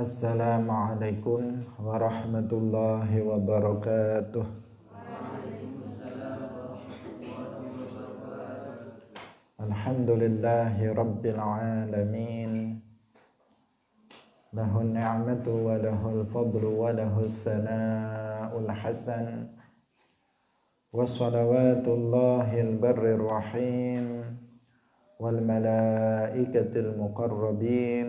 السلام عليكم ورحمة الله وبركاته الحمد لله رب العالمين له النعمة وله الفضل وله الثناء الحسن وصلوات الله البر الرحيم والملائكة المقربين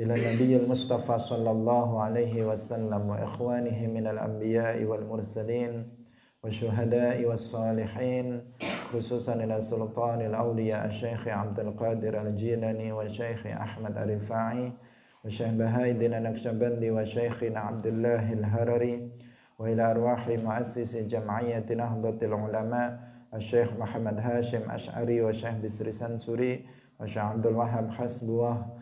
إلى النبي المصطفى صلى الله عليه وسلم وإخوانه من الأنبياء والمرسلين والشهداء والصالحين خصوصا إلى سلطان الأولياء الشيخ عبد القادر الجيلاني والشيخ أحمد الرفاعي والشيخ بهاء النكشبندي وشيخنا عبد الله الهرري وإلى أرواح مؤسس جمعية نهضة العلماء الشيخ محمد هاشم أشعري والشيخ بسر سنسوري والشيخ عبد الوهاب حسبوه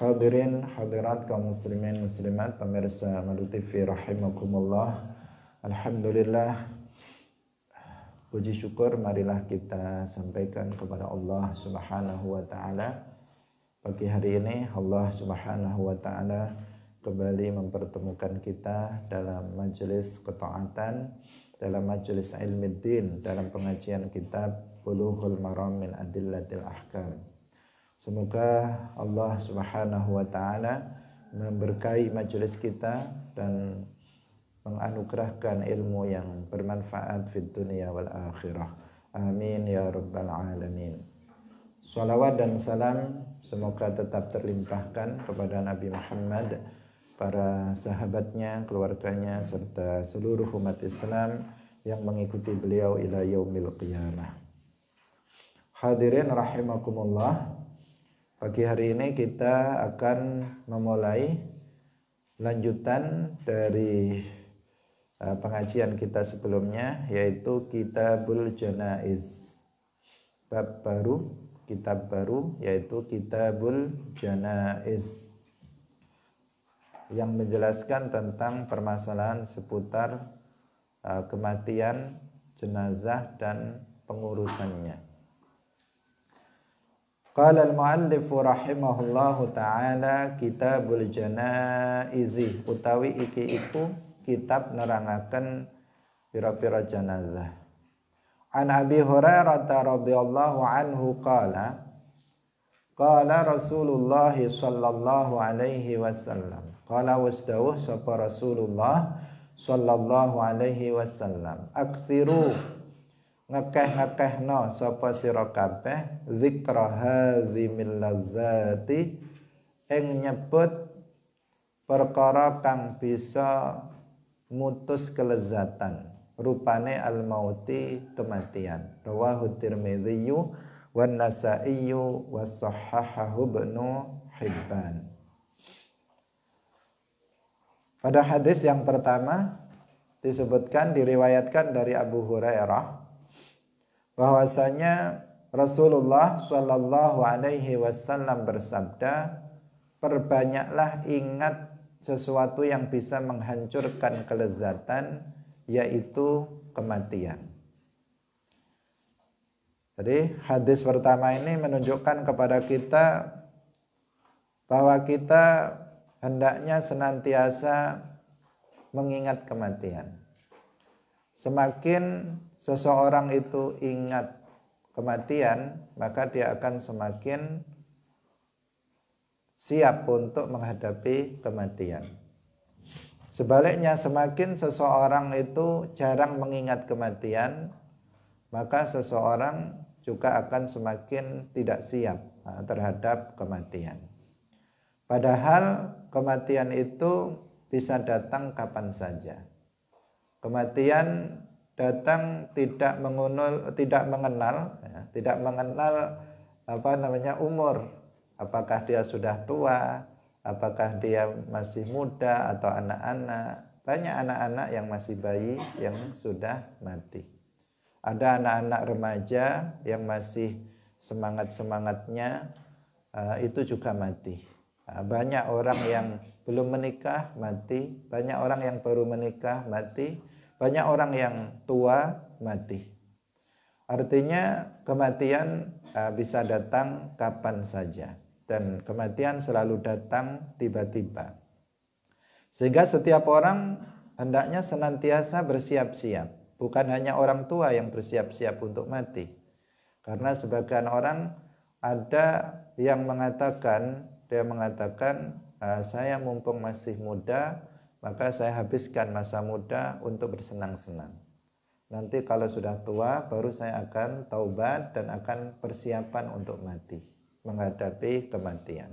Hadirin hadirat kaum muslimin muslimat pemirsa Madu TV rahimakumullah. Alhamdulillah puji syukur marilah kita sampaikan kepada Allah Subhanahu wa taala. Pagi hari ini Allah Subhanahu wa taala kembali mempertemukan kita dalam majelis ketaatan, dalam majelis ilmi din, dalam pengajian kitab Bulughul Maram min Adillatil Ahkam. Semoga Allah Subhanahu wa taala memberkahi majelis kita dan menganugerahkan ilmu yang bermanfaat di dunia wal akhirah. Amin ya rabbal alamin. Salawat dan salam semoga tetap terlimpahkan kepada Nabi Muhammad, para sahabatnya, keluarganya serta seluruh umat Islam yang mengikuti beliau ila yaumil qiyamah. Hadirin rahimakumullah. Pagi hari ini kita akan memulai lanjutan dari e, pengajian kita sebelumnya yaitu Kitabul Janaiz. Bab baru, kitab baru yaitu Kitabul Janaiz yang menjelaskan tentang permasalahan seputar e, kematian jenazah dan pengurusannya. Qala al-muallifu rahimahullahu taala Kitabul Janaizi utawi iki iku kitab nerangaken pira-pira jenazah. An Abi Hurairah radhiyallahu anhu qala Qala Rasulullah sallallahu alaihi wasallam Qala wasdawuh sapa Rasulullah sallallahu alaihi wasallam Aksiru ngekeh no sapa siro kabeh zikra hazimil ladzati ing nyebut perkara kang bisa mutus kelezatan rupane al mauti kematian rawahu tirmidzi wan nasai wa sahahahu ibnu hibban pada hadis yang pertama disebutkan diriwayatkan dari Abu Hurairah bahwasanya Rasulullah Shallallahu Alaihi Wasallam bersabda, perbanyaklah ingat sesuatu yang bisa menghancurkan kelezatan, yaitu kematian. Jadi hadis pertama ini menunjukkan kepada kita bahwa kita hendaknya senantiasa mengingat kematian. Semakin seseorang itu ingat kematian, maka dia akan semakin siap untuk menghadapi kematian. Sebaliknya, semakin seseorang itu jarang mengingat kematian, maka seseorang juga akan semakin tidak siap terhadap kematian. Padahal kematian itu bisa datang kapan saja. Kematian datang tidak mengenal tidak mengenal ya, tidak mengenal apa namanya umur apakah dia sudah tua apakah dia masih muda atau anak-anak banyak anak-anak yang masih bayi yang sudah mati ada anak-anak remaja yang masih semangat semangatnya eh, itu juga mati nah, banyak orang yang belum menikah mati banyak orang yang baru menikah mati banyak orang yang tua mati. Artinya kematian eh, bisa datang kapan saja dan kematian selalu datang tiba-tiba. Sehingga setiap orang hendaknya senantiasa bersiap-siap. Bukan hanya orang tua yang bersiap-siap untuk mati. Karena sebagian orang ada yang mengatakan, dia mengatakan, eh, saya mumpung masih muda, maka saya habiskan masa muda untuk bersenang-senang. Nanti kalau sudah tua baru saya akan taubat dan akan persiapan untuk mati, menghadapi kematian.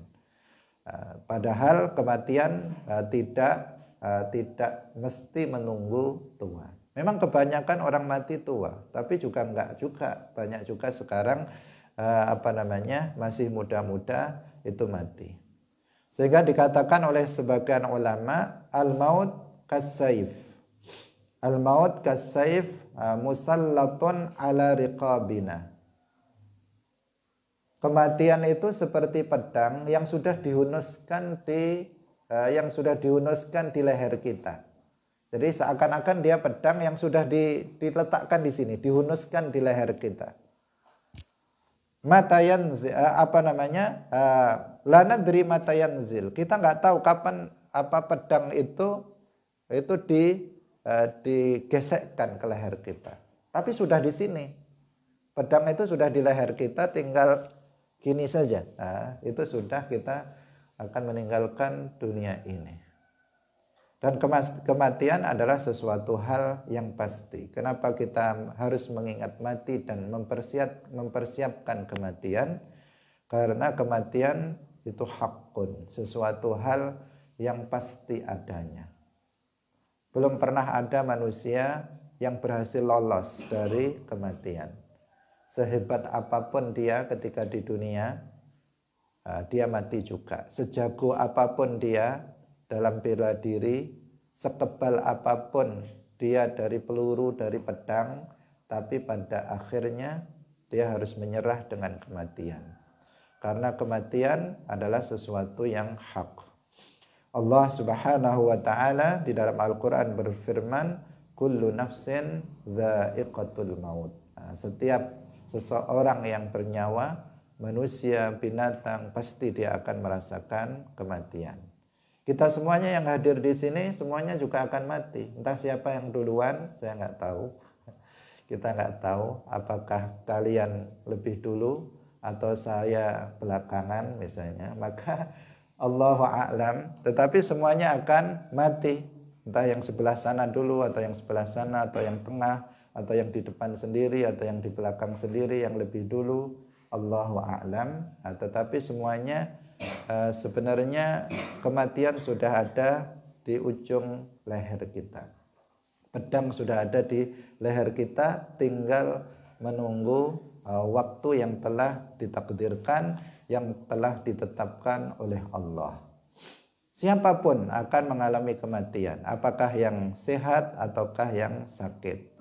Eh, padahal kematian eh, tidak eh, tidak mesti menunggu tua. Memang kebanyakan orang mati tua, tapi juga enggak juga banyak juga sekarang apa namanya masih muda-muda itu mati. Sehingga dikatakan oleh sebagian ulama al-maut kasaif. Al-maut kasaif uh, musallatun ala riqabina. Kematian itu seperti pedang yang sudah dihunuskan di uh, yang sudah dihunuskan di leher kita. Jadi seakan-akan dia pedang yang sudah diletakkan di sini, dihunuskan di leher kita. Matayan uh, apa namanya? Lana derima tayanzil. Kita nggak tahu kapan apa pedang itu itu di uh, digesekkan ke leher kita. Tapi sudah di sini. Pedang itu sudah di leher kita, tinggal kini saja. Nah, itu sudah kita akan meninggalkan dunia ini. Dan kematian adalah sesuatu hal yang pasti. Kenapa kita harus mengingat mati dan mempersiap, mempersiapkan kematian? Karena kematian itu hakun, sesuatu hal yang pasti adanya. Belum pernah ada manusia yang berhasil lolos dari kematian. Sehebat apapun dia ketika di dunia, eh, dia mati juga. Sejago apapun dia dalam bela diri, sekebal apapun dia dari peluru, dari pedang, tapi pada akhirnya dia harus menyerah dengan kematian karena kematian adalah sesuatu yang hak. Allah Subhanahu wa taala di dalam Al-Qur'an berfirman, "Kullu nafsin dha'iqatul maut." Nah, setiap seseorang yang bernyawa, manusia, binatang pasti dia akan merasakan kematian. Kita semuanya yang hadir di sini semuanya juga akan mati. Entah siapa yang duluan, saya nggak tahu. Kita nggak tahu apakah kalian lebih dulu atau saya belakangan misalnya, maka Allahu a'lam, tetapi semuanya akan mati. Entah yang sebelah sana dulu atau yang sebelah sana atau yang tengah atau yang di depan sendiri atau yang di belakang sendiri yang lebih dulu Allahu a'lam. Nah, tetapi semuanya uh, sebenarnya kematian sudah ada di ujung leher kita. Pedang sudah ada di leher kita, tinggal menunggu Eh, waktu yang telah ditakdirkan, yang telah ditetapkan oleh Allah. Siapapun akan mengalami kematian, apakah yang sehat ataukah yang sakit.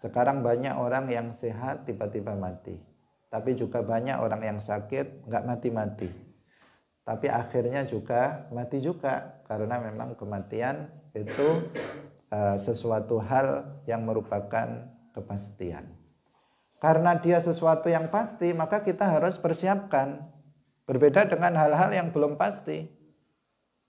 Sekarang banyak orang yang sehat tiba-tiba mati, tapi juga banyak orang yang sakit nggak mati-mati. Tapi akhirnya juga mati juga karena memang kematian itu eh, sesuatu hal yang merupakan kepastian. Karena dia sesuatu yang pasti, maka kita harus persiapkan. Berbeda dengan hal-hal yang belum pasti.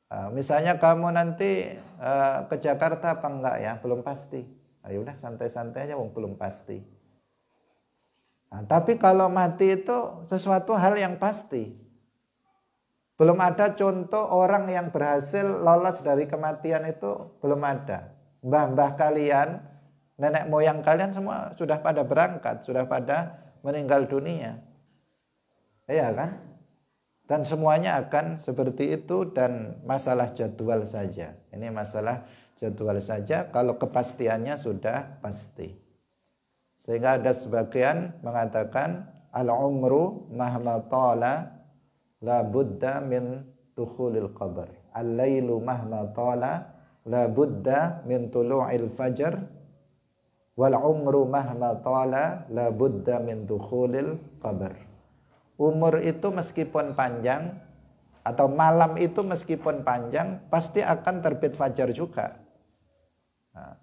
Nah, misalnya kamu nanti uh, ke Jakarta apa enggak ya, belum pasti. Ayo nah, ya udah santai-santai aja, wong belum pasti. Nah, tapi kalau mati itu sesuatu hal yang pasti. Belum ada contoh orang yang berhasil lolos dari kematian itu belum ada. Mbah-mbah kalian nenek moyang kalian semua sudah pada berangkat, sudah pada meninggal dunia. Iya kan? Dan semuanya akan seperti itu dan masalah jadwal saja. Ini masalah jadwal saja kalau kepastiannya sudah pasti. Sehingga ada sebagian mengatakan al-umru mahma tala la buddha min tukhulil qabr. Al-lailu mahma tala la buddha min tulu'il fajar wal umru mahma tala la Buddha min dukhulil qabr umur itu meskipun panjang atau malam itu meskipun panjang pasti akan terbit fajar juga nah,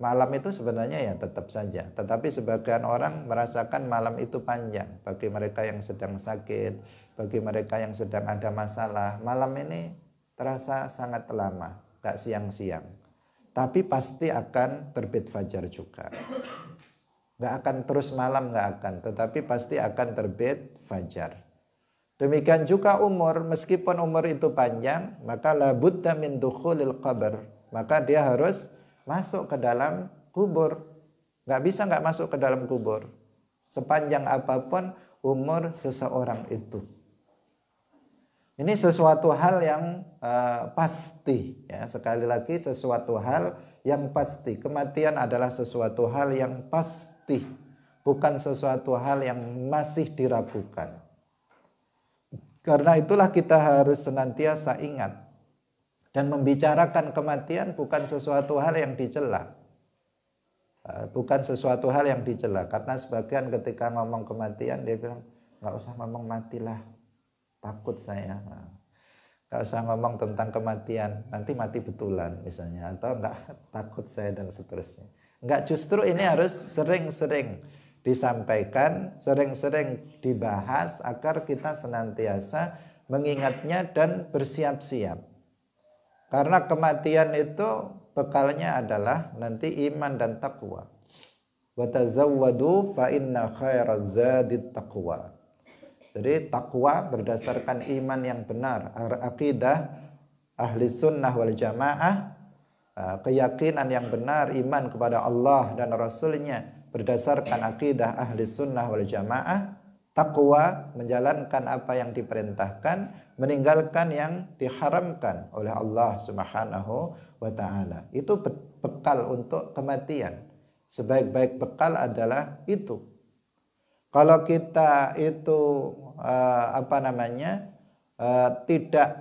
malam itu sebenarnya ya tetap saja tetapi sebagian orang merasakan malam itu panjang bagi mereka yang sedang sakit bagi mereka yang sedang ada masalah malam ini terasa sangat lama gak siang-siang tapi pasti akan terbit fajar juga. Gak akan terus malam gak akan, tetapi pasti akan terbit fajar. Demikian juga umur, meskipun umur itu panjang, maka labudda min lil qabr. Maka dia harus masuk ke dalam kubur. Gak bisa gak masuk ke dalam kubur. Sepanjang apapun umur seseorang itu. Ini sesuatu hal yang uh, pasti ya. Sekali lagi sesuatu hal yang pasti. Kematian adalah sesuatu hal yang pasti, bukan sesuatu hal yang masih diragukan. Karena itulah kita harus senantiasa ingat dan membicarakan kematian bukan sesuatu hal yang dicela. Eh, bukan sesuatu hal yang dicela karena sebagian ketika ngomong kematian dia bilang nggak usah ngomong matilah takut saya nggak usah ngomong tentang kematian nanti mati betulan misalnya atau enggak takut saya dan seterusnya Enggak, justru ini harus sering-sering disampaikan sering-sering dibahas agar kita senantiasa mengingatnya dan bersiap-siap karena kematian itu bekalnya adalah nanti iman dan takwa fa inna khairaz taqwa jadi takwa berdasarkan iman yang benar, akidah ahli sunnah wal jamaah, ah, keyakinan yang benar, iman kepada Allah dan Rasulnya berdasarkan akidah ahli sunnah wal jamaah, takwa menjalankan apa yang diperintahkan, meninggalkan yang diharamkan oleh Allah Subhanahu wa taala. Itu bekal untuk kematian. Sebaik-baik bekal adalah itu kalau kita itu uh, apa namanya uh, tidak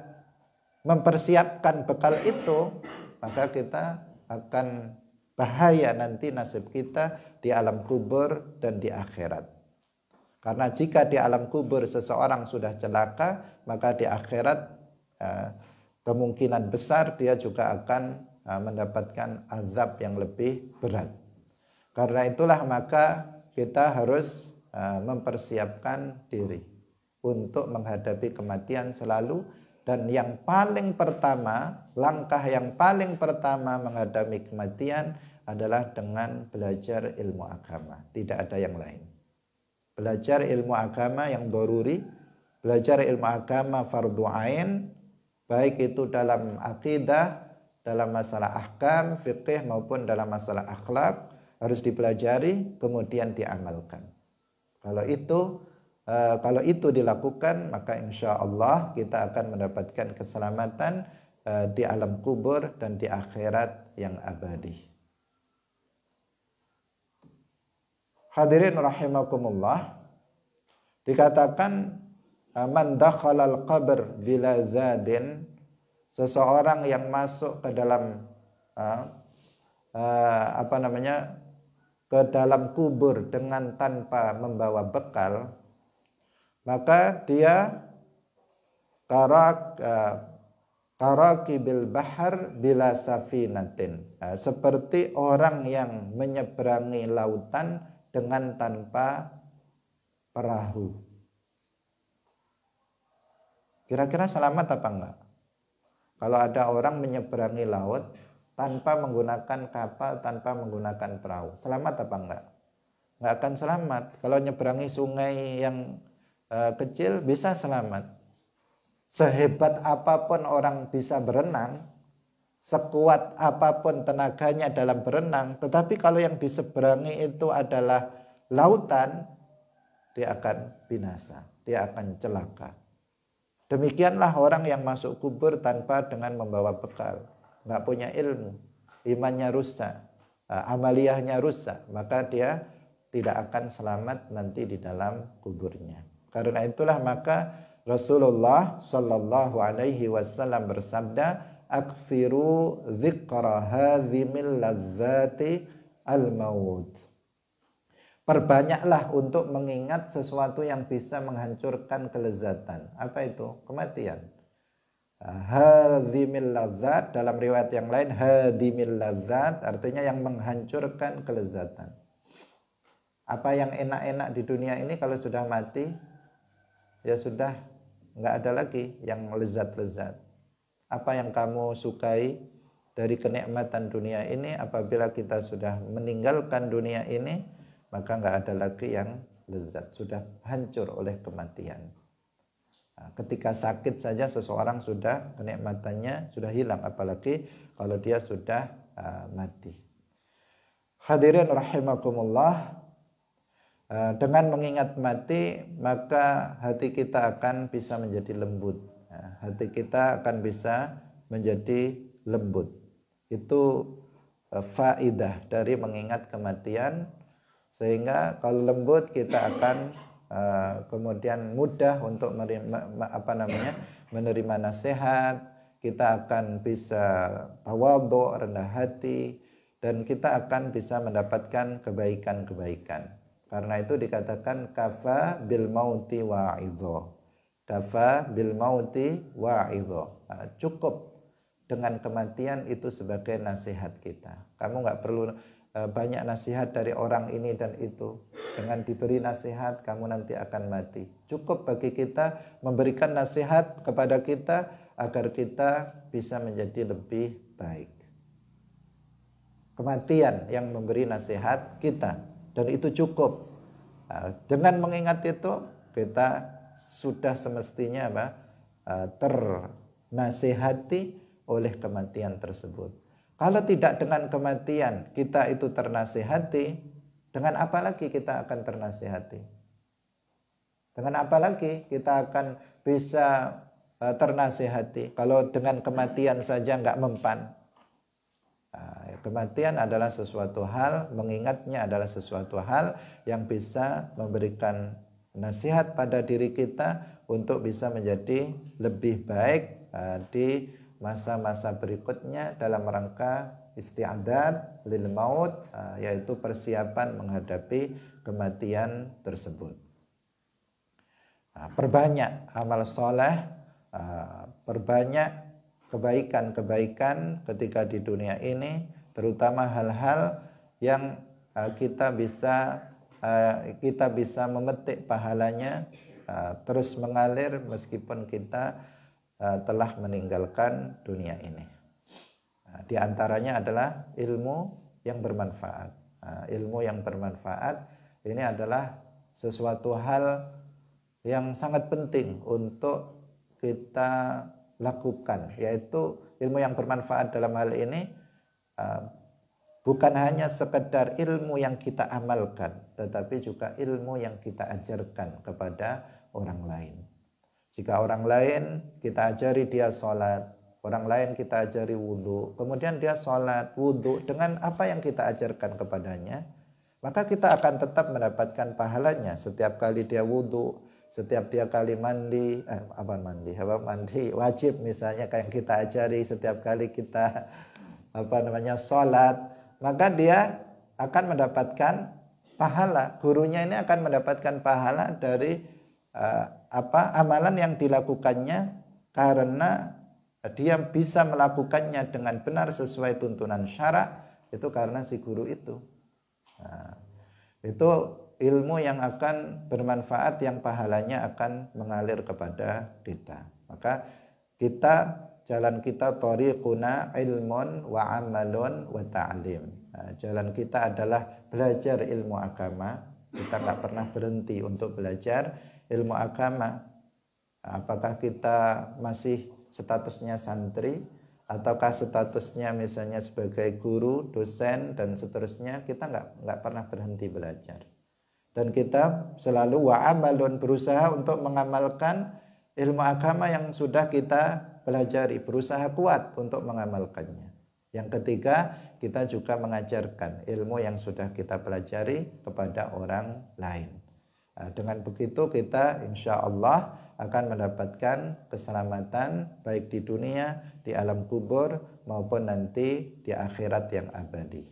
mempersiapkan bekal itu, maka kita akan bahaya nanti nasib kita di alam kubur dan di akhirat. Karena jika di alam kubur seseorang sudah celaka, maka di akhirat eh, kemungkinan besar dia juga akan mendapatkan azab yang lebih berat. Karena itulah maka kita harus Eh, mempersiapkan diri untuk menghadapi kematian selalu dan yang paling pertama langkah yang paling pertama menghadapi kematian adalah dengan belajar ilmu agama tidak ada yang lain belajar ilmu agama yang doruri belajar ilmu agama fardu ain baik itu dalam akidah dalam masalah ahkam fikih maupun dalam masalah akhlak harus dipelajari kemudian diamalkan kalau itu uh, kalau itu dilakukan maka insya Allah kita akan mendapatkan keselamatan uh, di alam kubur dan di akhirat yang abadi. Hadirin rahimakumullah dikatakan eh, man dakhalal qabr bila zadin seseorang yang masuk ke dalam uh, uh, apa namanya ke dalam kubur dengan tanpa membawa bekal, maka dia karak eh, bil bahar bila safinatin nah, seperti orang yang menyeberangi lautan dengan tanpa perahu. Kira-kira selamat apa enggak? Kalau ada orang menyeberangi laut tanpa menggunakan kapal, tanpa menggunakan perahu. Selamat apa enggak? Enggak akan selamat. Kalau nyeberangi sungai yang uh, kecil bisa selamat. Sehebat apapun orang bisa berenang, sekuat apapun tenaganya dalam berenang, tetapi kalau yang diseberangi itu adalah lautan, dia akan binasa, dia akan celaka. Demikianlah orang yang masuk kubur tanpa dengan membawa bekal nggak punya ilmu, imannya rusak, eh, amaliyahnya rusak, maka dia tidak akan selamat nanti di dalam kuburnya. Karena itulah maka Rasulullah Shallallahu Alaihi Wasallam bersabda, "Akfiru dzikra hadzimil al maut." Perbanyaklah untuk mengingat sesuatu yang bisa menghancurkan kelezatan. Apa itu? Kematian Hadimil lazat dalam riwayat yang lain hadimil lazat artinya yang menghancurkan kelezatan apa yang enak-enak di dunia ini kalau sudah mati ya sudah nggak ada lagi yang lezat-lezat apa yang kamu sukai dari kenikmatan dunia ini apabila kita sudah meninggalkan dunia ini maka nggak ada lagi yang lezat sudah hancur oleh kematian Nah, ketika sakit saja seseorang sudah kenikmatannya sudah hilang apalagi kalau dia sudah uh, mati. Hadirin rahimakumullah uh, dengan mengingat mati maka hati kita akan bisa menjadi lembut. Uh, hati kita akan bisa menjadi lembut. Itu uh, faidah dari mengingat kematian sehingga kalau lembut kita akan Eh, kemudian mudah untuk menerima, apa namanya menerima nasihat kita akan bisa tawadhu rendah hati dan kita akan bisa mendapatkan kebaikan-kebaikan karena itu dikatakan kafa bil mauti wa idho. kafa bil mauti wa idho. Nah, cukup dengan kematian itu sebagai nasihat kita kamu nggak perlu Eh, banyak nasihat dari orang ini dan itu. Dengan diberi nasihat, kamu nanti akan mati. Cukup bagi kita memberikan nasihat kepada kita agar kita bisa menjadi lebih baik. Kematian yang memberi nasihat kita, dan itu cukup. Eh, dengan mengingat itu, kita sudah semestinya apa? Eh, ternasihati oleh kematian tersebut kalau tidak dengan kematian kita itu ternasihati, dengan apa lagi kita akan ternasihati? Dengan apa lagi kita akan bisa uh, ternasihati? Kalau dengan kematian saja nggak mempan. Ah, ya, kematian adalah sesuatu hal, mengingatnya adalah sesuatu hal yang bisa memberikan nasihat pada diri kita untuk bisa menjadi lebih baik ah, di masa-masa berikutnya dalam rangka istiadat lil maut eh, yaitu persiapan menghadapi kematian tersebut. Nah, perbanyak amal soleh, eh, perbanyak kebaikan-kebaikan ketika di dunia ini, terutama hal-hal yang eh, kita bisa kita bisa memetik pahalanya terus mengalir meskipun kita Eh, telah meninggalkan dunia ini. Eh, di antaranya adalah ilmu yang bermanfaat. Eh, ilmu yang bermanfaat ini adalah sesuatu hal yang sangat penting untuk kita lakukan, yaitu ilmu yang bermanfaat dalam hal ini bukan hanya sekedar ilmu yang kita amalkan, tetapi juga ilmu yang kita ajarkan kepada orang lain. Jika orang lain kita ajari dia sholat, orang lain kita ajari wudhu, kemudian dia sholat, wudhu dengan apa yang kita ajarkan kepadanya, maka kita akan tetap mendapatkan pahalanya setiap kali dia wudhu, setiap dia kali mandi, eh, apa mandi, apa mandi wajib misalnya kayak yang kita ajari setiap kali kita apa namanya sholat, maka dia akan mendapatkan pahala. Gurunya ini akan mendapatkan pahala dari eh, apa amalan yang dilakukannya karena dia bisa melakukannya dengan benar sesuai tuntunan syara itu karena si guru itu nah, itu ilmu yang akan bermanfaat yang pahalanya akan mengalir kepada kita maka kita jalan kita tariquna ilmun wa amalun wa ta'lim nah, jalan kita adalah belajar ilmu agama kita tak pernah berhenti untuk belajar ilmu agama. Apakah kita masih statusnya santri ataukah statusnya misalnya sebagai guru, dosen dan seterusnya kita nggak nggak pernah berhenti belajar dan kita selalu wa amalun berusaha untuk mengamalkan ilmu agama yang sudah kita pelajari berusaha kuat untuk mengamalkannya yang ketiga kita juga mengajarkan ilmu yang sudah kita pelajari kepada orang lain Nah, dengan begitu kita insya Allah akan mendapatkan keselamatan baik di dunia, di alam kubur maupun nanti di akhirat yang abadi.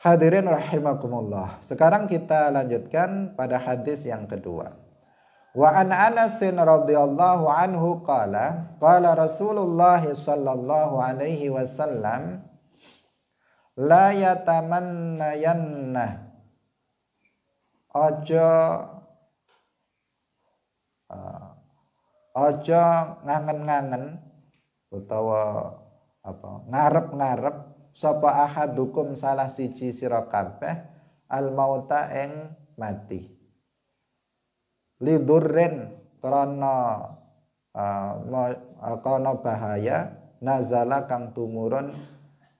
Hadirin rahimakumullah. Sekarang kita lanjutkan pada hadis yang kedua. Wa an Anas radhiyallahu anhu qala qala Rasulullah sallallahu alaihi wasallam la yatamannayanna aja ah, aja ngangen-ngangen utawa apa ngarep-ngarep sapa ahadukum salah siji sira kabeh al mauta eng mati lidurren karena ah, ah, karena bahaya nazala kang tumurun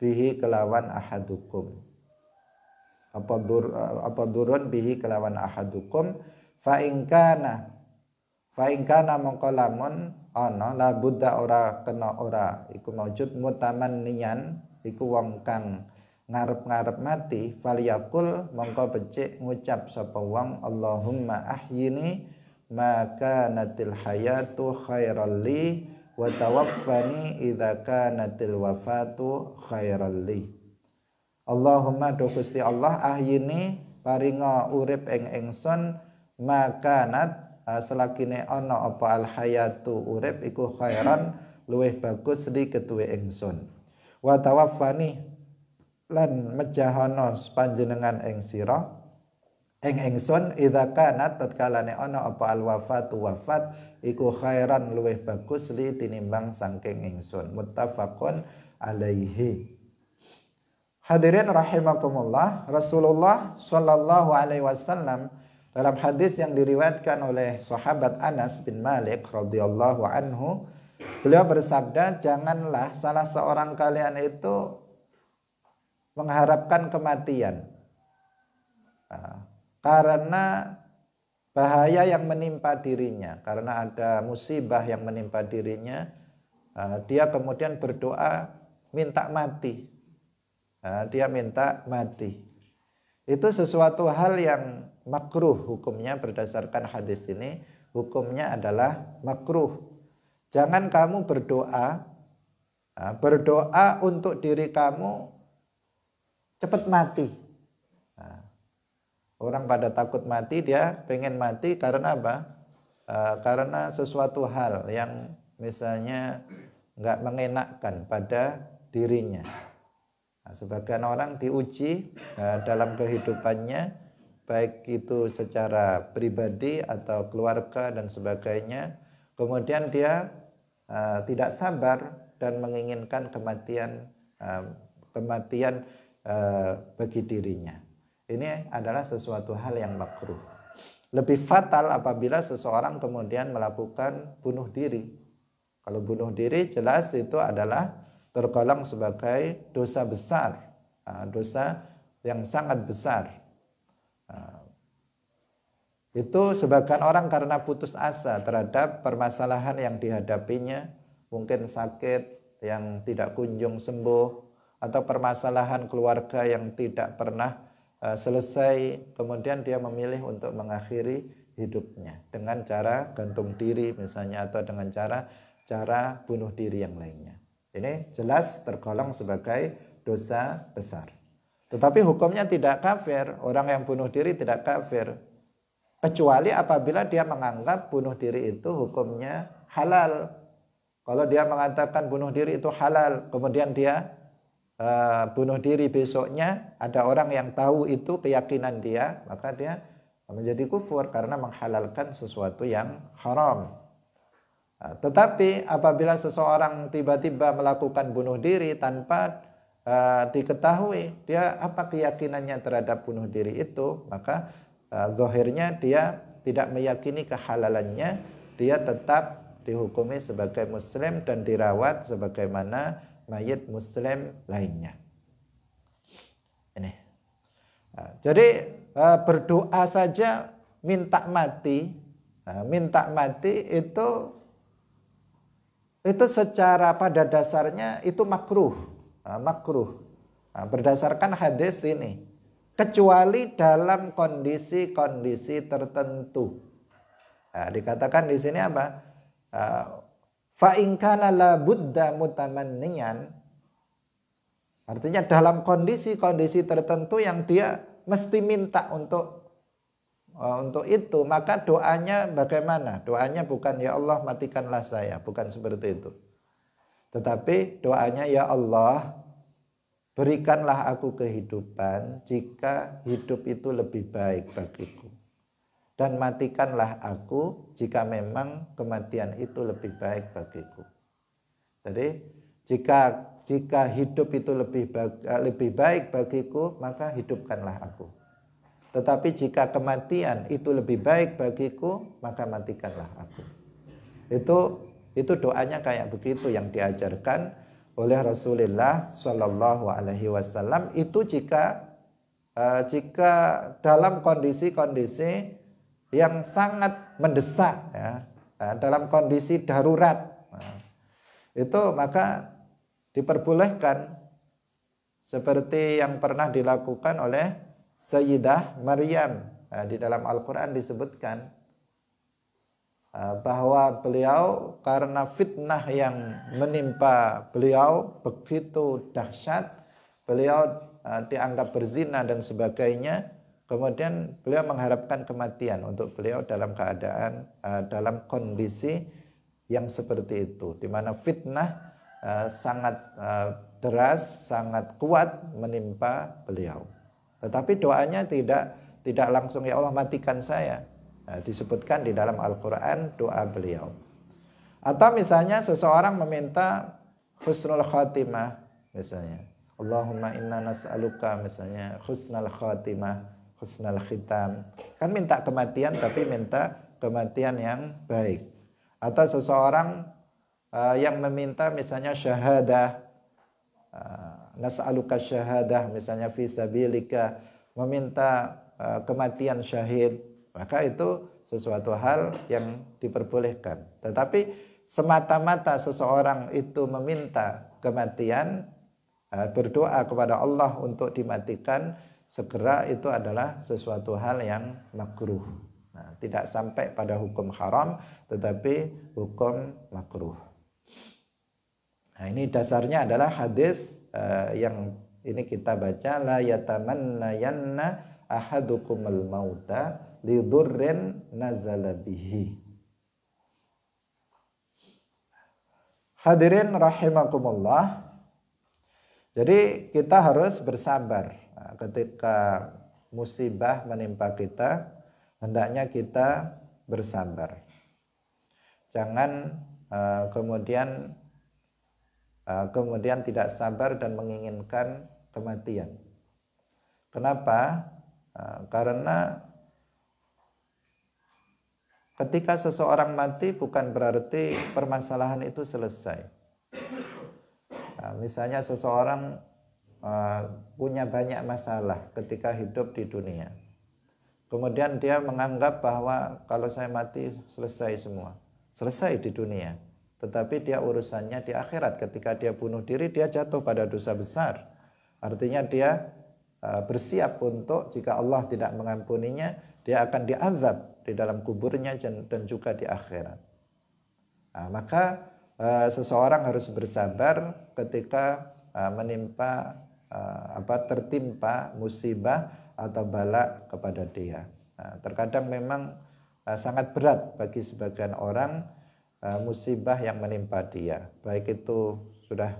bihi kelawan ahadukum apa dur apa durun bihi kelawan ahadukum fa ingkana fa ingkana mongko lamun ana la buddha ora kena ora iku maujud nian iku wong kang ngarep-ngarep mati faliyakul mongko becik ngucap sapa wong Allahumma ahyini maka natil hayatu khairal li wa tawaffani idza kanatil wafatu khairal li Allahumma do Gusti Allah ahyini paringa urip ing ingsun nat selakine ono apa al hayatu urip iku khairan luwih bagus li ketuwe ingsun wa tawaffani lan mejahono panjenengan ing sira ing ingsun idza kanat tatkalane ana apa al wafatu wafat iku khairan luwih bagus li tinimbang sangkeng engson mutafakon alaihi Hadirin rahimakumullah, Rasulullah Shallallahu alaihi wasallam dalam hadis yang diriwayatkan oleh sahabat Anas bin Malik radhiyallahu anhu, beliau bersabda, "Janganlah salah seorang kalian itu mengharapkan kematian." Ah, karena bahaya yang menimpa dirinya, karena ada musibah yang menimpa dirinya, ah, dia kemudian berdoa minta mati Nah, dia minta mati. Itu sesuatu hal yang makruh hukumnya berdasarkan hadis ini. Hukumnya adalah makruh. Jangan kamu berdoa. Nah, berdoa untuk diri kamu cepat mati. Nah, orang pada takut mati dia pengen mati karena apa? Eh, karena sesuatu hal yang misalnya nggak mengenakkan pada dirinya. Nah, sebagian orang diuji nah, dalam kehidupannya baik itu secara pribadi atau keluarga dan sebagainya. Kemudian dia uh, tidak sabar dan menginginkan kematian uh, kematian uh, bagi dirinya. Ini adalah sesuatu hal yang makruh. Lebih fatal apabila seseorang kemudian melakukan bunuh diri. Kalau bunuh diri jelas itu adalah tergolong sebagai dosa besar, ah, dosa yang sangat besar. Ah, itu sebagian orang karena putus asa terhadap permasalahan yang dihadapinya, mungkin sakit yang tidak kunjung sembuh, atau permasalahan keluarga yang tidak pernah ah, selesai, kemudian dia memilih untuk mengakhiri hidupnya dengan cara gantung diri misalnya atau dengan cara cara bunuh diri yang lainnya. Ini jelas tergolong sebagai dosa besar. Tetapi hukumnya tidak kafir. Orang yang bunuh diri tidak kafir. Kecuali apabila dia menganggap bunuh diri itu hukumnya halal. Kalau dia mengatakan bunuh diri itu halal, kemudian dia uh, bunuh diri besoknya, ada orang yang tahu itu keyakinan dia, maka dia menjadi kufur karena menghalalkan sesuatu yang haram. Eh, tetapi apabila seseorang tiba-tiba melakukan bunuh diri tanpa uh, diketahui dia apa keyakinannya terhadap bunuh diri itu, maka uh, eh, zohirnya dia tidak meyakini kehalalannya, dia tetap dihukumi sebagai muslim dan dirawat sebagaimana mayit muslim lainnya. Ini. jadi berdoa saja minta mati, minta mati itu itu secara pada dasarnya itu makruh ah, makruh ah, berdasarkan hadis ini kecuali dalam kondisi-kondisi tertentu nah, dikatakan di sini apa ah, fa la buddha mutamanniyan artinya dalam kondisi-kondisi tertentu yang dia mesti minta untuk Oh, untuk itu maka doanya bagaimana? Doanya bukan ya Allah matikanlah saya, bukan seperti itu. Tetapi doanya ya Allah berikanlah aku kehidupan jika hidup itu lebih baik bagiku. Dan matikanlah aku jika memang kematian itu lebih baik bagiku. Jadi jika jika hidup itu lebih baik, eh, lebih baik bagiku maka hidupkanlah aku. Tetapi jika kematian itu lebih baik bagiku, maka matikanlah aku. Itu itu doanya kayak begitu yang diajarkan oleh Rasulullah Shallallahu Alaihi Wasallam itu jika eh, jika dalam kondisi-kondisi yang sangat mendesak ya, ya dalam kondisi darurat nah, itu maka diperbolehkan seperti yang pernah dilakukan oleh Sayyidah Maryam nah, di dalam Al-Qur'an disebutkan eh, bahwa beliau karena fitnah yang menimpa beliau begitu dahsyat beliau eh, dianggap berzina dan sebagainya kemudian beliau mengharapkan kematian untuk beliau dalam keadaan dalam kondisi yang seperti itu di mana fitnah sangat deras sangat kuat menimpa beliau tetapi doanya tidak tidak langsung ya Allah matikan saya. Nah, disebutkan di dalam Al-Qur'an doa beliau. Atau misalnya seseorang meminta husnul khatimah misalnya. Allahumma inna nas'aluka misalnya husnul khatimah, husnul khitam. Kan minta kematian tapi minta kematian yang baik. Atau seseorang uh, yang meminta misalnya syahadah eh, uh, nas'aluka syahadah misalnya fi sabilika meminta uh, kematian syahid maka itu sesuatu hal yang diperbolehkan tetapi semata-mata seseorang itu meminta kematian uh, berdoa kepada Allah untuk dimatikan segera itu adalah sesuatu hal yang makruh nah, tidak sampai pada hukum haram tetapi hukum makruh Nah, ini dasarnya adalah hadis uh, yang ini kita baca la yatamanna yanna al mauta durrin nazala bihi. Hadirin rahimakumullah. Jadi kita harus bersabar nah, ketika musibah menimpa kita, hendaknya kita bersabar. Jangan uh, kemudian Eh, kemudian tidak sabar dan menginginkan kematian. Kenapa? Eh, karena ketika seseorang mati bukan berarti permasalahan itu selesai. Eh, misalnya seseorang punya banyak masalah ketika hidup di dunia. Kemudian dia menganggap bahwa kalau saya mati selesai semua. Selesai di dunia tetapi dia urusannya di akhirat. Ketika dia bunuh diri, dia jatuh pada dosa besar. Artinya dia e, bersiap untuk jika Allah tidak mengampuninya, dia akan diazab di dalam kuburnya dan juga di akhirat. Nah, maka e, seseorang harus bersabar ketika e, menimpa apa tertimpa musibah atau balak kepada dia. Nah, terkadang memang sangat berat bagi sebagian orang Eh, musibah yang menimpa dia, baik itu sudah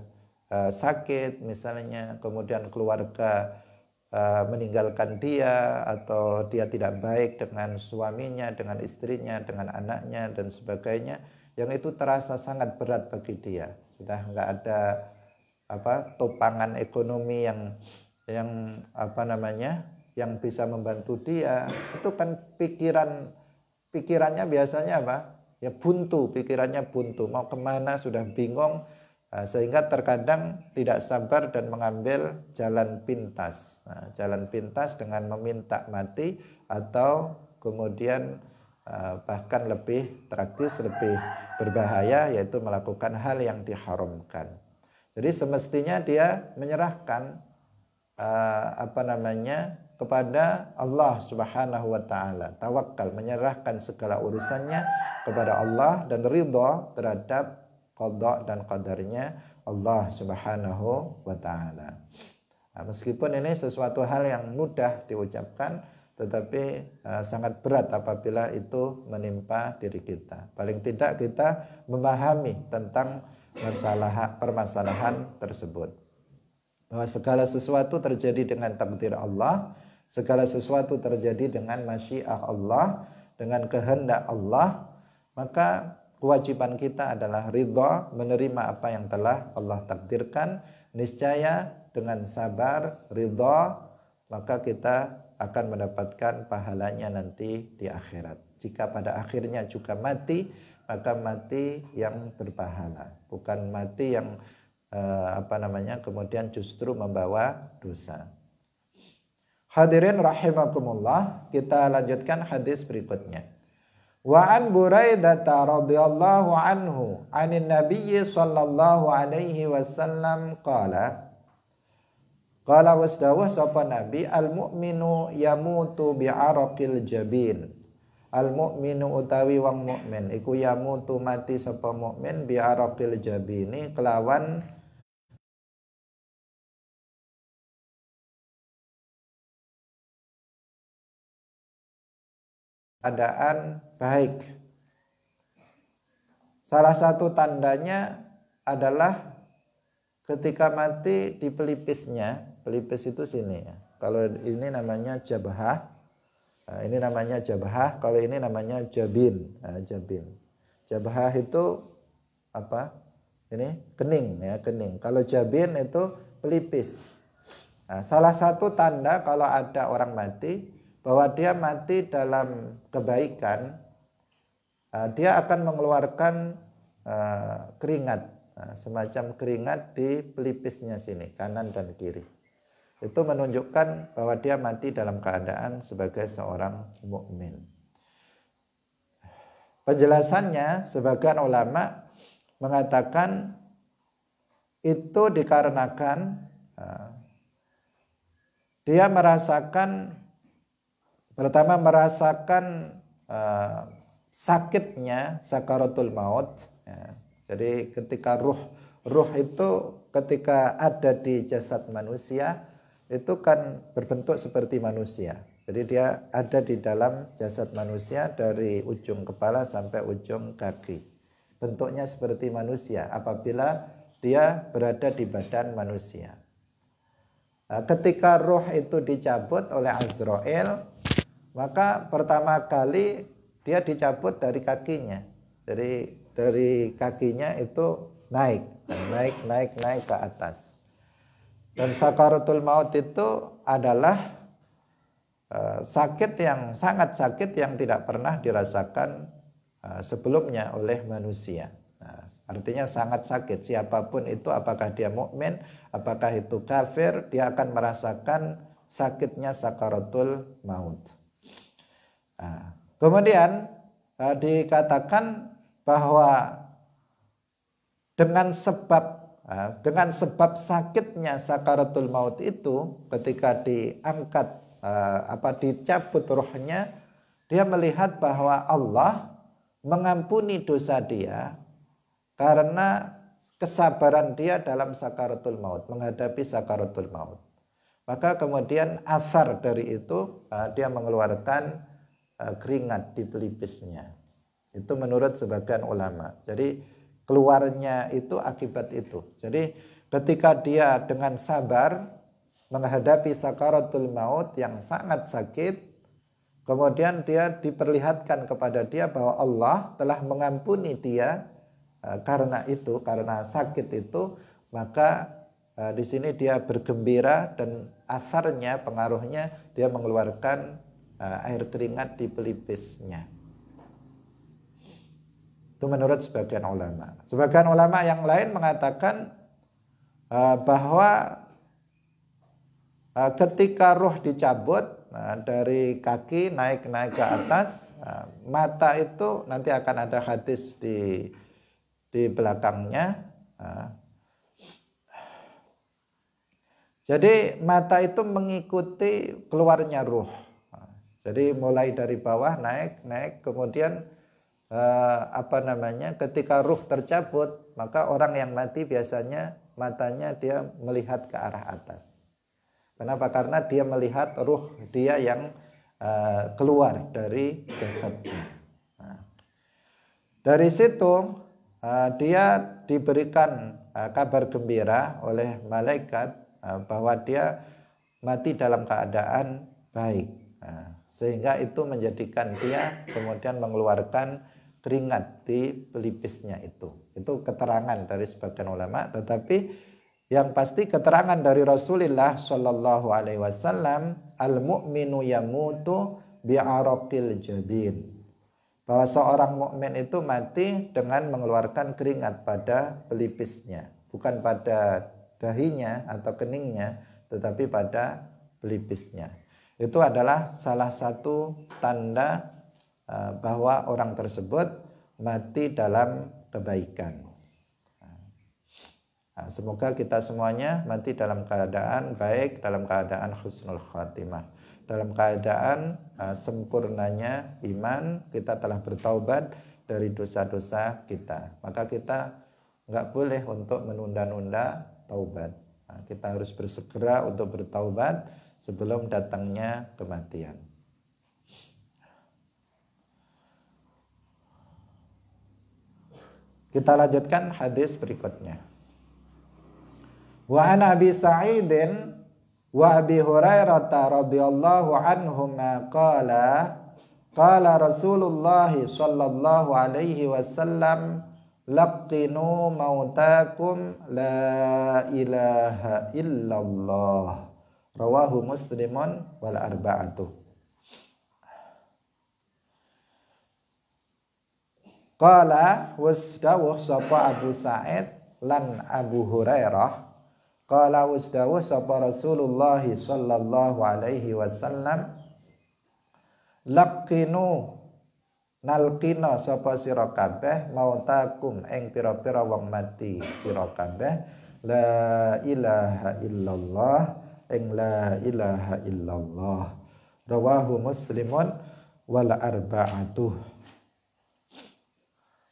eh, sakit misalnya, kemudian keluarga eh, meninggalkan dia atau dia tidak baik dengan suaminya, dengan istrinya, dengan anaknya dan sebagainya, yang itu terasa sangat berat bagi dia. Sudah nggak ada apa topangan ekonomi yang yang apa namanya yang bisa membantu dia itu kan pikiran pikirannya biasanya apa ya buntu pikirannya buntu mau kemana sudah bingung eh, sehingga terkadang tidak sabar dan mengambil jalan pintas nah, jalan pintas dengan meminta mati atau kemudian eh, bahkan lebih tragis lebih berbahaya yaitu melakukan hal yang diharamkan jadi semestinya dia menyerahkan eh, apa namanya kepada Allah Subhanahu wa taala. Tawakal menyerahkan segala urusannya kepada Allah dan ridha terhadap qada dan qadarnya Allah Subhanahu wa taala. Nah, meskipun ini sesuatu hal yang mudah diucapkan tetapi uh, sangat berat apabila itu menimpa diri kita. Paling tidak kita memahami tentang masalah permasalahan tersebut. Bahwa segala sesuatu terjadi dengan takdir Allah segala sesuatu terjadi dengan masyiah Allah, dengan kehendak Allah, maka kewajiban kita adalah ridha, menerima apa yang telah Allah takdirkan, niscaya dengan sabar, ridha, maka kita akan mendapatkan pahalanya nanti di akhirat. Jika pada akhirnya juga mati, maka mati yang berpahala, bukan mati yang eh, apa namanya kemudian justru membawa dosa. Hadirin rahimakumullah, kita lanjutkan hadis berikutnya. Wa an Buraidah radhiyallahu anhu anin Nabi sallallahu alaihi wasallam qala Qala wasdawah sapa Nabi al mu'minu yamutu bi araqil jabin Al mu'minu utawi wang mu'min iku yamutu mati sapa mu'min bi araqil jabini kelawan keadaan baik. Salah satu tandanya adalah ketika mati di pelipisnya, pelipis itu sini ya. Kalau ini namanya jabahah, nah, ini namanya jabahah, kalau ini namanya jabin, nah, jabin. Jabahah itu apa? Ini kening ya, kening. Kalau jabin itu pelipis. Nah, salah satu tanda kalau ada orang mati bahwa dia mati dalam kebaikan, eh, dia akan mengeluarkan eh, keringat, eh, semacam keringat di pelipisnya sini, kanan dan kiri. Itu menunjukkan bahwa dia mati dalam keadaan sebagai seorang mukmin. Penjelasannya, sebagian ulama mengatakan itu dikarenakan dia merasakan Pertama merasakan uh, sakitnya sakaratul maut. Ya. Jadi ketika ruh ruh itu ketika ada di jasad manusia itu kan berbentuk seperti manusia. Jadi dia ada di dalam jasad manusia dari ujung kepala sampai ujung kaki. Bentuknya seperti manusia apabila dia berada di badan manusia. Eh, ketika roh itu dicabut oleh Azrael, maka pertama kali dia dicabut dari kakinya. Dari dari kakinya itu naik, naik, naik, naik ke atas. Dan sakaratul maut itu adalah eh, sakit yang sangat sakit yang tidak pernah dirasakan eh, sebelumnya oleh manusia. Nah, artinya sangat sakit. Siapapun itu, apakah dia mukmin, apakah itu kafir, dia akan merasakan sakitnya sakaratul maut. Nah, kemudian eh, dikatakan bahwa dengan sebab dengan sebab sakitnya sakaratul maut itu ketika diangkat apa dicabut rohnya dia melihat bahwa Allah mengampuni dosa dia karena kesabaran dia dalam sakaratul maut menghadapi sakaratul maut maka kemudian asar dari itu dia mengeluarkan Eh, keringat di pelipisnya. Itu menurut sebagian ulama. Jadi keluarnya itu akibat itu. Jadi ketika dia dengan sabar menghadapi sakaratul maut yang sangat sakit, kemudian dia diperlihatkan kepada dia bahwa Allah telah mengampuni dia eh, karena itu, karena sakit itu, maka eh, di sini dia bergembira dan asarnya, pengaruhnya dia mengeluarkan Eh, air keringat di pelipisnya. Itu menurut sebagian ulama. Sebagian ulama yang lain mengatakan uh, bahwa uh, ketika roh dicabut uh, dari kaki naik-naik ke atas, uh, mata itu nanti akan ada hadis di di belakangnya. Uh, jadi mata itu mengikuti keluarnya ruh. Jadi mulai dari bawah naik, naik, kemudian eh, apa namanya? Ketika ruh tercabut, maka orang yang mati biasanya matanya dia melihat ke arah atas. Kenapa? Karena dia melihat ruh dia yang eh, keluar dari jasadnya. Nah, dari situ eh, dia diberikan eh, kabar gembira oleh malaikat eh, bahwa dia mati dalam keadaan baik. Nah, sehingga itu menjadikan dia kemudian mengeluarkan keringat di pelipisnya itu. Itu keterangan dari sebagian ulama. Tetapi yang pasti keterangan dari Rasulullah Shallallahu Alaihi Wasallam, al mu'minu yamutu arokil jadin bahwa seorang mukmin itu mati dengan mengeluarkan keringat pada pelipisnya, bukan pada dahinya atau keningnya, tetapi pada pelipisnya itu adalah salah satu tanda eh, bahwa orang tersebut mati dalam kebaikan. Nah, semoga kita semuanya mati dalam keadaan baik, dalam keadaan khusnul khatimah, dalam keadaan eh, sempurnanya iman. Kita telah bertaubat dari dosa-dosa kita, maka kita nggak boleh untuk menunda-nunda taubat. Nah, kita harus bersegera untuk bertaubat sebelum datangnya kematian. Kita lanjutkan hadis berikutnya. Wa an Abi Sa'idin wa Abi Hurairah radhiyallahu anhuma qala qala Rasulullah sallallahu alaihi wasallam laqinu mautakum la ilaha illallah rawahu muslimun wal arba'atu Qala wasdawuh sapa Abu Sa'id lan Abu Hurairah Qala wasdawuh sapa Rasulullah sallallahu alaihi wasallam Laqinu nalqina sapa sira kabeh mautakum ing pira-pira wong mati sira kabeh la ilaha illallah ing la ilaha illallah rawahu muslimun wal arba'atuh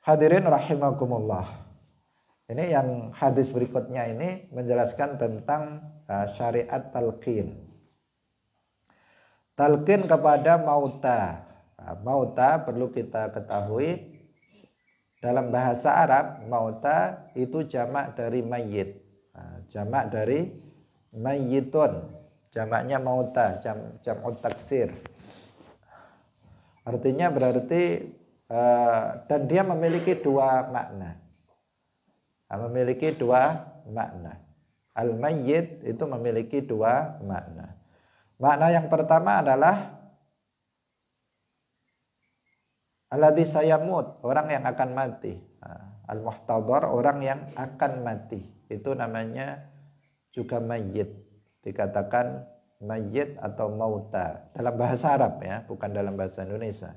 hadirin rahimakumullah ini yang hadis berikutnya ini menjelaskan tentang e, syariat talqin talqin kepada mauta e, mauta perlu kita ketahui dalam bahasa Arab mauta itu jamak dari mayit e, jamak dari mayyitun jamaknya mauta jam jam taksir artinya berarti uh, dan dia memiliki dua makna nah, memiliki dua makna al mayyit itu memiliki dua makna makna yang pertama adalah Aladhi sayamut, orang yang akan mati. Nah, al muhtabar orang yang akan mati. Itu namanya juga mayit dikatakan mayit atau mauta dalam bahasa Arab ya bukan dalam bahasa Indonesia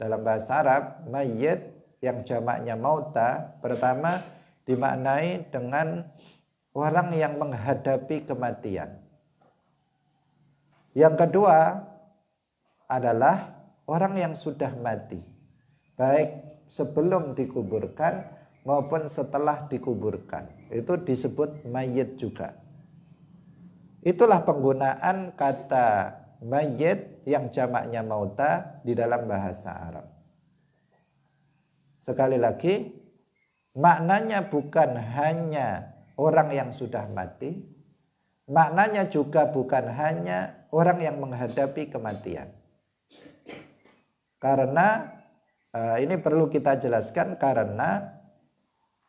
dalam bahasa Arab mayit yang jamaknya mauta pertama dimaknai dengan orang yang menghadapi kematian yang kedua adalah orang yang sudah mati baik sebelum dikuburkan maupun setelah dikuburkan itu disebut mayit juga Itulah penggunaan kata mayit yang jamaknya mauta di dalam bahasa Arab. Sekali lagi, maknanya bukan hanya orang yang sudah mati, maknanya juga bukan hanya orang yang menghadapi kematian. Karena eh, ini perlu kita jelaskan karena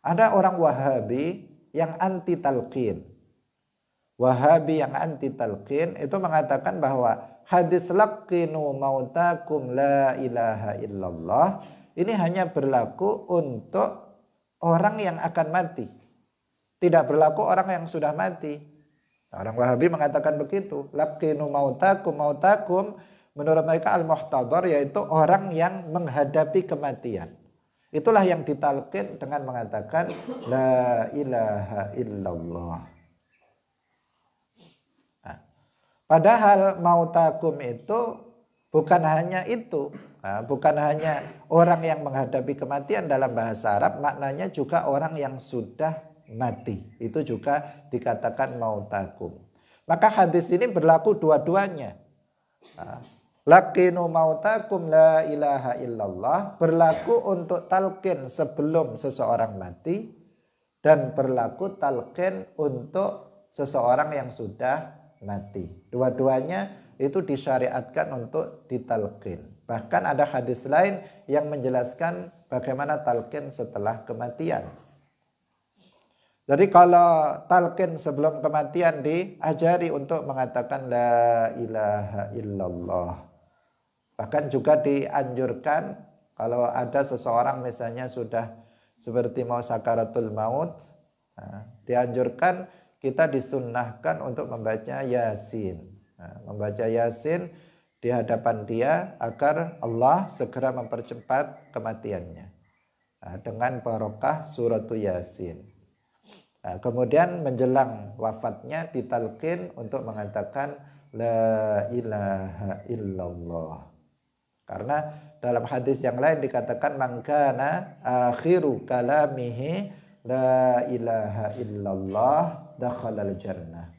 ada orang Wahabi yang anti talqin. Wahabi yang anti talqin itu mengatakan bahwa hadis laqinu mautakum la ilaha illallah ini hanya berlaku untuk orang yang akan mati. Tidak berlaku orang yang sudah mati. Orang Wahabi mengatakan begitu. Laqinu mautakum mautakum menurut mereka al-muhtadhar yaitu orang yang menghadapi kematian. Itulah yang ditalkin dengan mengatakan la ilaha illallah. Padahal mautakum itu bukan hanya itu. Nah, bukan hanya orang yang menghadapi kematian dalam bahasa Arab, maknanya juga orang yang sudah mati. Itu juga dikatakan mautakum. Maka hadis ini berlaku dua-duanya. Nah, Lakinu mautakum la ilaha illallah berlaku untuk talqin sebelum seseorang mati dan berlaku talqin untuk seseorang yang sudah mati. Dua-duanya itu disyariatkan untuk ditalkin. Bahkan ada hadis lain yang menjelaskan bagaimana talkin setelah kematian. Jadi kalau talkin sebelum kematian diajari untuk mengatakan la ilaha illallah. Bahkan juga dianjurkan kalau ada seseorang misalnya sudah seperti mau sakaratul maut, nah, dianjurkan kita disunnahkan untuk membaca Yasin. Nah, membaca Yasin di hadapan dia agar Allah segera mempercepat kematiannya. Nah, dengan barokah surat Yasin. Nah, kemudian menjelang wafatnya ditalkin untuk mengatakan la ilaha illallah. Karena dalam hadis yang lain dikatakan mangkana akhiru kalamihi la ilaha illallah dakhalal jannah.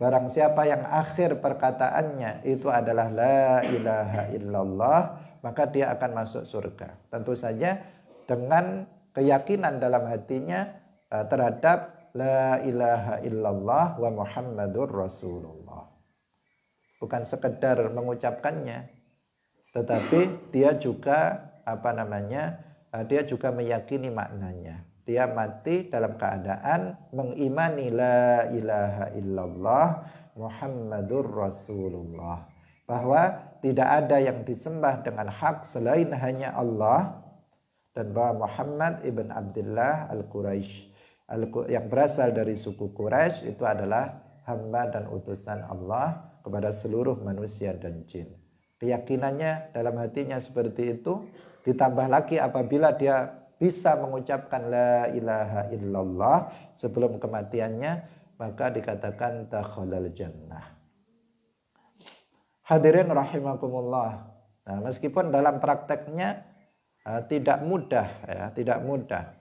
Barang siapa yang akhir perkataannya itu adalah la ilaha illallah, maka dia akan masuk surga. Tentu saja dengan keyakinan dalam hatinya eh, terhadap la ilaha illallah wa muhammadur rasulullah. Bukan sekedar mengucapkannya, tetapi dia juga apa namanya? Eh, dia juga meyakini maknanya dia mati dalam keadaan mengimani la ilaha illallah Muhammadur Rasulullah bahwa tidak ada yang disembah dengan hak selain hanya Allah dan bahwa Muhammad ibn Abdullah al Quraisy yang berasal dari suku Quraisy itu adalah hamba dan utusan Allah kepada seluruh manusia dan jin. Keyakinannya dalam hatinya seperti itu ditambah lagi apabila dia bisa mengucapkan la ilaha illallah sebelum kematiannya maka dikatakan takhalal jannah. Hadirin rahimakumullah. Nah, meskipun dalam prakteknya uh, tidak mudah ya, tidak mudah.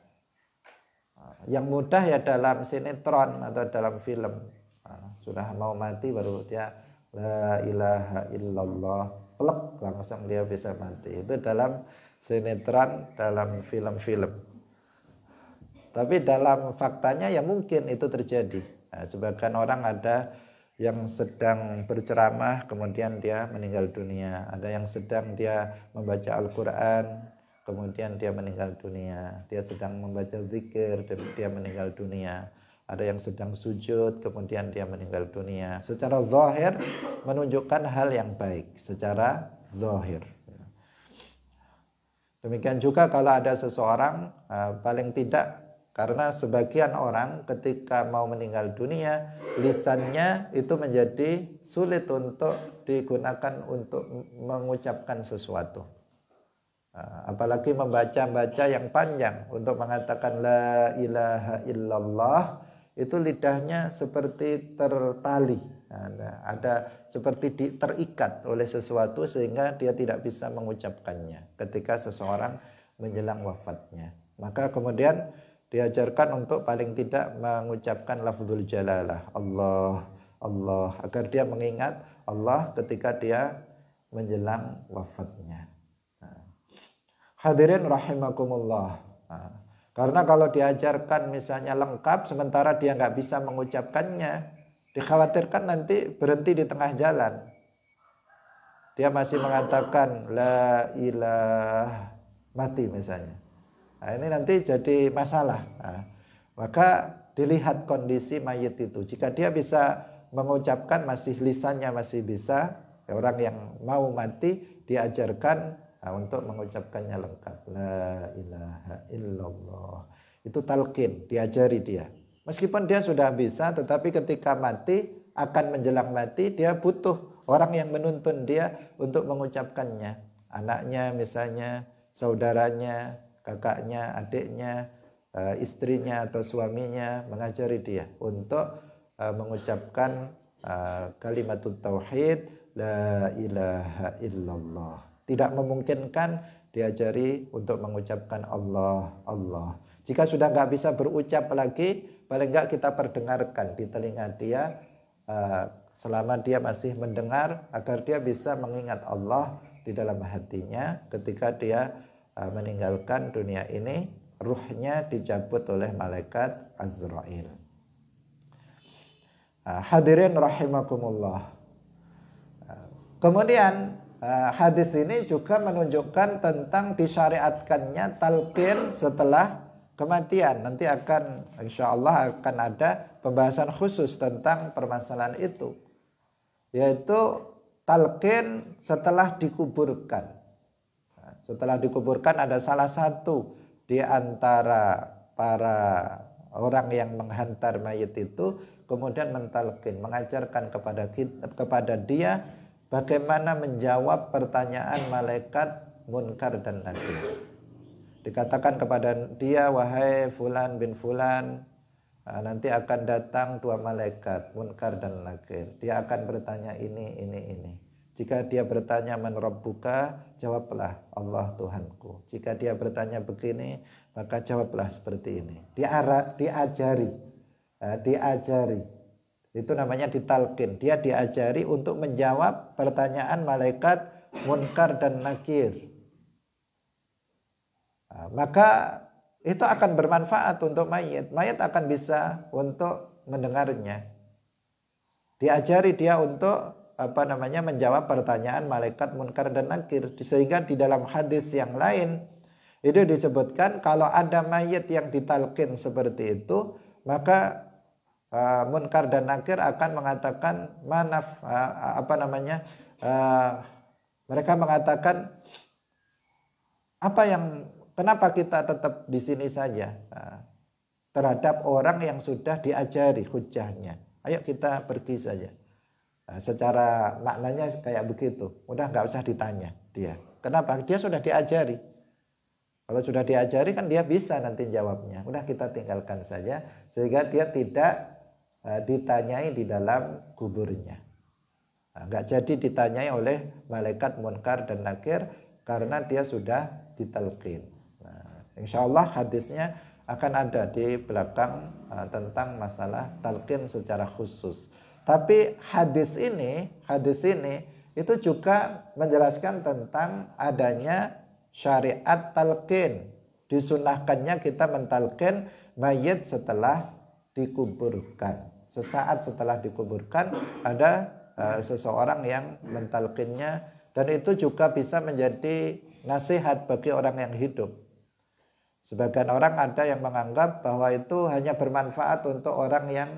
Eh, yang mudah ya dalam sinetron atau dalam film. Uh, sudah mau mati baru dia la ilaha illallah plek langsung dia bisa mati. Itu dalam sinetron dalam film-film tapi dalam faktanya ya mungkin itu terjadi nah, sebagian orang ada yang sedang berceramah kemudian dia meninggal dunia ada yang sedang dia membaca Al-Quran kemudian dia meninggal dunia dia sedang membaca zikir dan dia meninggal dunia ada yang sedang sujud kemudian dia meninggal dunia secara zahir menunjukkan hal yang baik secara zahir Demikian juga kalau ada seseorang eh, paling tidak karena sebagian orang ketika mau meninggal dunia lisannya itu menjadi sulit untuk digunakan untuk mengucapkan sesuatu. Eh, apalagi membaca-baca yang panjang untuk mengatakan la ilaha illallah itu lidahnya seperti tertali ada seperti di, terikat oleh sesuatu sehingga dia tidak bisa mengucapkannya ketika seseorang menjelang wafatnya. Maka kemudian diajarkan untuk paling tidak mengucapkan lafzul jalalah Allah Allah agar dia mengingat Allah ketika dia menjelang wafatnya. Nah. Hadirin rahimakumullah. Nah. Karena kalau diajarkan misalnya lengkap sementara dia nggak bisa mengucapkannya, Dikhawatirkan nanti berhenti di tengah jalan. Dia masih mengatakan la ilah mati misalnya. Nah, ini nanti jadi masalah. Nah, maka dilihat kondisi mayit itu. Jika dia bisa mengucapkan masih lisannya masih bisa, ya orang yang mau mati diajarkan nah, untuk mengucapkannya lengkap. La ilaha illallah. Itu talqin, diajari dia. Meskipun dia sudah bisa, tetapi ketika mati, akan menjelang mati, dia butuh orang yang menuntun dia untuk mengucapkannya. Anaknya misalnya, saudaranya, kakaknya, adiknya, eh, istrinya atau suaminya mengajari dia untuk eh, mengucapkan eh, kalimat tauhid la ilaha illallah. Tidak memungkinkan diajari untuk mengucapkan Allah, Allah. Jika sudah nggak bisa berucap lagi, paling enggak kita perdengarkan di telinga dia eh, selama dia masih mendengar agar dia bisa mengingat Allah di dalam hatinya ketika dia eh, meninggalkan dunia ini ruhnya dicabut oleh malaikat Azrail. Uh, hadirin rahimakumullah. kemudian hadis ini juga menunjukkan tentang disyariatkannya talqin setelah kematian. Nanti akan insya Allah akan ada pembahasan khusus tentang permasalahan itu. Yaitu talqin setelah dikuburkan. Setelah dikuburkan ada salah satu di antara para orang yang menghantar mayit itu kemudian mentalkin mengajarkan kepada kita, kepada dia bagaimana menjawab pertanyaan malaikat munkar dan nakir dikatakan kepada dia wahai fulan bin fulan ah, nanti akan datang dua malaikat, munkar dan nakir. Dia akan bertanya ini, ini, ini. Jika dia bertanya man rabbuka, jawablah Allah Tuhanku. Jika dia bertanya begini, maka jawablah seperti ini. Diara, diajari, ah, diajari. Itu namanya ditalkin. Dia diajari untuk menjawab pertanyaan malaikat munkar dan nakir maka itu akan bermanfaat untuk mayat, mayat akan bisa untuk mendengarnya. Diajari dia untuk apa namanya menjawab pertanyaan malaikat munkar dan nakir sehingga di dalam hadis yang lain itu disebutkan kalau ada mayat yang ditalkin seperti itu maka uh, munkar dan nakir akan mengatakan manaf uh, apa namanya uh, mereka mengatakan apa yang Kenapa kita tetap di sini saja nah, terhadap orang yang sudah diajari hujahnya? Ayo kita pergi saja. Nah, secara maknanya kayak begitu. Udah nggak usah ditanya dia. Kenapa? Dia sudah diajari. Kalau sudah diajari kan dia bisa nanti jawabnya. Udah kita tinggalkan saja sehingga dia tidak e, ditanyai di dalam kuburnya. Nah, nggak jadi ditanyai oleh malaikat munkar dan nakir karena dia sudah ditelkin. Insya Allah hadisnya akan ada di belakang uh, tentang masalah talqin secara khusus. Tapi hadis ini, hadis ini itu juga menjelaskan tentang adanya syariat talqin. Disunahkannya kita mentalkin mayit setelah dikuburkan. Sesaat setelah dikuburkan ada uh, seseorang yang mentalkinnya dan itu juga bisa menjadi nasihat bagi orang yang hidup Sebagian orang ada yang menganggap bahwa itu hanya bermanfaat untuk orang yang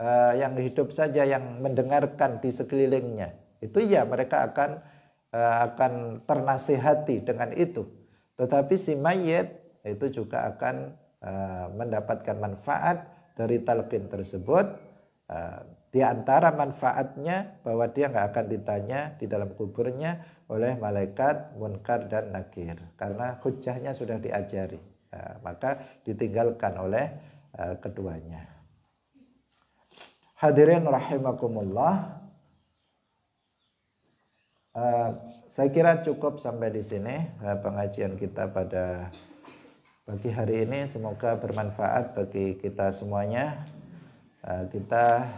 uh, yang hidup saja yang mendengarkan di sekelilingnya. Itu ya mereka akan uh, akan ternasihati dengan itu. Tetapi si mayit itu juga akan uh, mendapatkan manfaat dari talqin tersebut. Uh, di antara manfaatnya bahwa dia nggak akan ditanya di dalam kuburnya oleh malaikat munkar dan nakir karena hujahnya sudah diajari. Eh, maka ditinggalkan oleh eh, keduanya. Hadirin rahimakumullah. Eh, saya kira cukup sampai di sini pengajian kita pada pagi hari ini. Semoga bermanfaat bagi kita semuanya. kita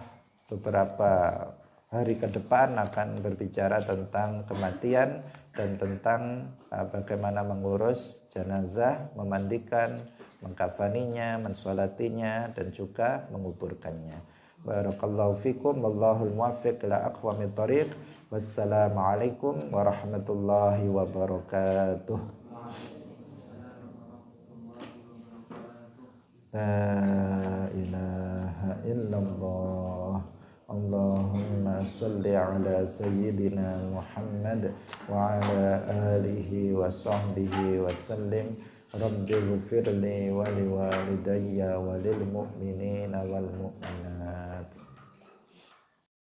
beberapa hari ke depan akan berbicara tentang kematian dan tentang uh, bagaimana mengurus jenazah, memandikan, mengkafaninya, mensolatinya, dan juga menguburkannya. Barakallahu fikum, wallahul muwaffiq ila aqwamit tariq. Wassalamualaikum warahmatullahi wabarakatuh. La ilaha illallah. اللهم صل على سيدنا محمد وعلى آله وصحبه وسلم رب اغفر لي ولوالدي وللمؤمنين والمؤمنات